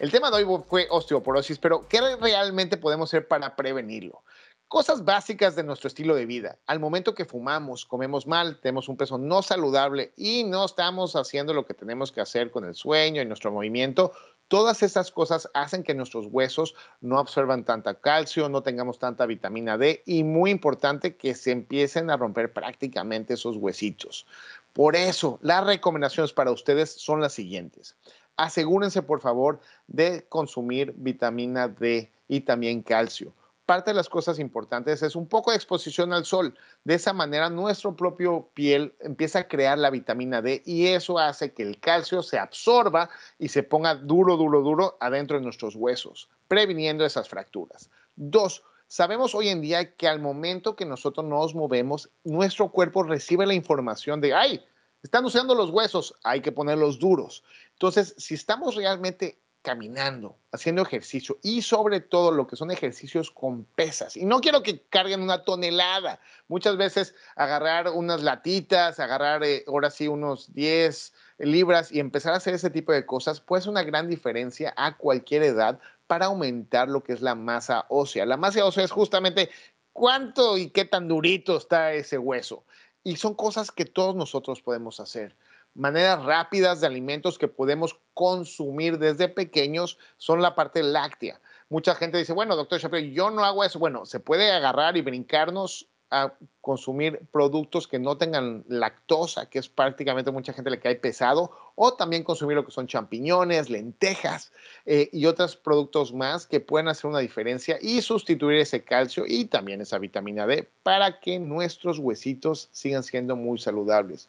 El tema de hoy fue osteoporosis, pero ¿qué realmente podemos hacer para prevenirlo? Cosas básicas de nuestro estilo de vida. Al momento que fumamos, comemos mal, tenemos un peso no saludable y no estamos haciendo lo que tenemos que hacer con el sueño y nuestro movimiento, Todas esas cosas hacen que nuestros huesos no absorban tanta calcio, no tengamos tanta vitamina D y muy importante que se empiecen a romper prácticamente esos huesitos. Por eso, las recomendaciones para ustedes son las siguientes asegúrense por favor de consumir vitamina D y también calcio. Parte de las cosas importantes es un poco de exposición al sol. De esa manera nuestro propio piel empieza a crear la vitamina D y eso hace que el calcio se absorba y se ponga duro, duro, duro adentro de nuestros huesos, previniendo esas fracturas. Dos, Sabemos hoy en día que al momento que nosotros nos movemos, nuestro cuerpo recibe la información de, ay, están usando los huesos, hay que ponerlos duros. Entonces, si estamos realmente caminando, haciendo ejercicio y sobre todo lo que son ejercicios con pesas. Y no quiero que carguen una tonelada. Muchas veces agarrar unas latitas, agarrar eh, ahora sí unos 10 libras y empezar a hacer ese tipo de cosas, pues una gran diferencia a cualquier edad para aumentar lo que es la masa ósea. La masa ósea es justamente cuánto y qué tan durito está ese hueso. Y son cosas que todos nosotros podemos hacer maneras rápidas de alimentos que podemos consumir desde pequeños son la parte láctea. Mucha gente dice, bueno, doctor Shapiro, yo no hago eso. Bueno, se puede agarrar y brincarnos a consumir productos que no tengan lactosa, que es prácticamente mucha gente le cae pesado, o también consumir lo que son champiñones, lentejas eh, y otros productos más que pueden hacer una diferencia y sustituir ese calcio y también esa vitamina D para que nuestros huesitos sigan siendo muy saludables.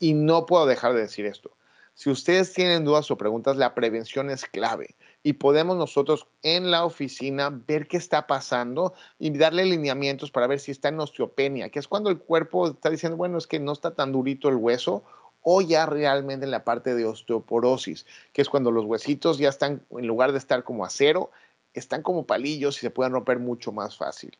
Y no puedo dejar de decir esto. Si ustedes tienen dudas o preguntas, la prevención es clave y podemos nosotros en la oficina ver qué está pasando y darle lineamientos para ver si está en osteopenia, que es cuando el cuerpo está diciendo, bueno, es que no está tan durito el hueso o ya realmente en la parte de osteoporosis, que es cuando los huesitos ya están, en lugar de estar como acero, están como palillos y se pueden romper mucho más fácil.